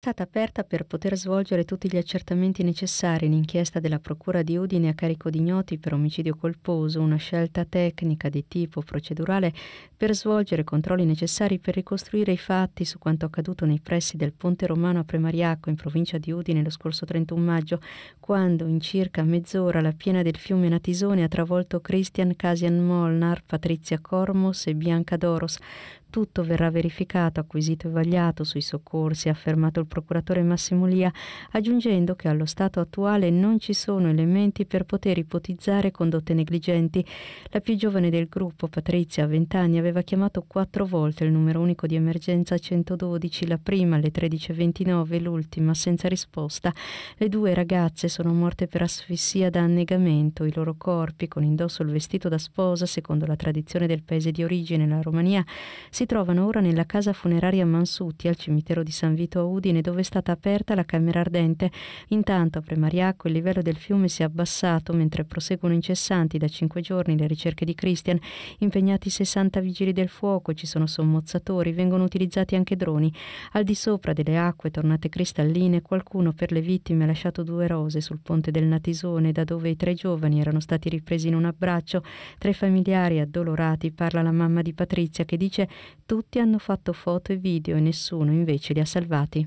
stata aperta per poter svolgere tutti gli accertamenti necessari in inchiesta della Procura di Udine a carico di ignoti per omicidio colposo, una scelta tecnica di tipo procedurale per svolgere controlli necessari per ricostruire i fatti su quanto accaduto nei pressi del Ponte Romano a Premariaco in provincia di Udine lo scorso 31 maggio, quando in circa mezz'ora la piena del fiume Natisone ha travolto Christian Casian Molnar, Patrizia Cormos e Bianca Doros. Tutto verrà verificato, acquisito e vagliato sui soccorsi, ha affermato il procuratore Massimo Lia, aggiungendo che allo stato attuale non ci sono elementi per poter ipotizzare condotte negligenti. La più giovane del gruppo, Patrizia, a 20 anni, aveva chiamato quattro volte il numero unico di emergenza 112, la prima alle 13.29 l'ultima senza risposta. Le due ragazze sono morte per asfissia da annegamento, i loro corpi, con indosso il vestito da sposa, secondo la tradizione del paese di origine, la Romania, si trovano ora nella casa funeraria Mansuti al cimitero di San Vito a Udine Termini, dove è stata aperta la camera ardente. Intanto a Premariacco il livello del fiume si è abbassato mentre proseguono incessanti da cinque giorni le ricerche di Christian. Impegnati 60 vigili del fuoco, ci sono sommozzatori, vengono utilizzati anche droni. Al di sopra delle acque tornate cristalline, qualcuno per le vittime ha lasciato due rose sul ponte del Natisone, da dove i tre giovani erano stati ripresi in un abbraccio. Tra i familiari addolorati parla la mamma di Patrizia che dice tutti hanno fatto foto e video e nessuno invece li ha salvati.